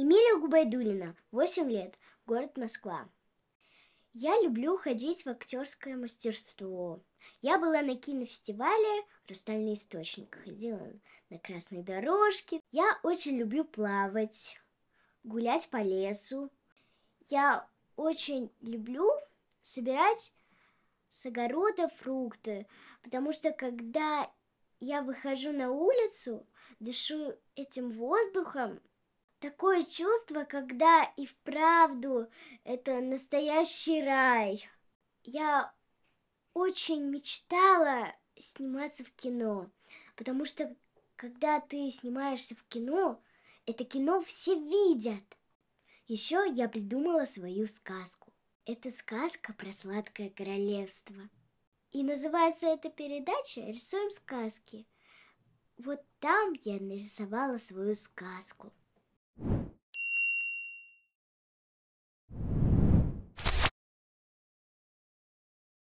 Эмилия Губайдулина, 8 лет, город Москва. Я люблю ходить в актерское мастерство. Я была на кинофестивале «Рустальный источник», ходила на красной дорожке. Я очень люблю плавать, гулять по лесу. Я очень люблю собирать с огорода фрукты, потому что когда я выхожу на улицу, дышу этим воздухом, такое чувство, когда и вправду это настоящий рай. Я очень мечтала сниматься в кино, потому что когда ты снимаешься в кино, это кино все видят. Еще я придумала свою сказку. Это сказка про сладкое королевство. И называется эта передача «Рисуем сказки». Вот там я нарисовала свою сказку.